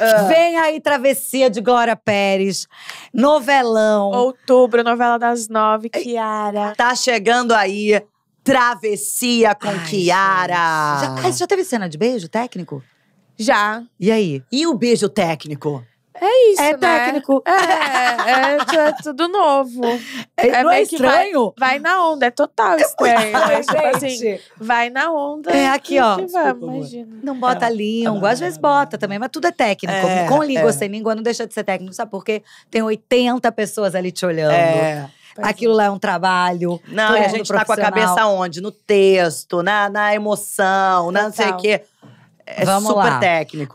Uh. Vem aí Travessia de Glória Pérez, novelão. Outubro, novela das nove, Kiara. Tá chegando aí Travessia com Ai, Kiara. Já, ah, já teve cena de beijo técnico? Já. E aí? E o beijo técnico? É isso, é né? técnico. É, é, é, tudo novo. É, é, não é estranho? Vai, vai, na onda, é total estranho. tipo assim, vai na onda. É aqui, ó. Imagina. não bota é. língua, às vezes é. bota também, mas tudo é técnico. É, com língua, sem língua, não deixa de ser técnico, sabe? Porque tem 80 pessoas ali te olhando. É. Aquilo lá é um trabalho. Não, a gente tá com a cabeça onde? No texto, na, na emoção, na não sei o quê. É Vamos super lá. técnico.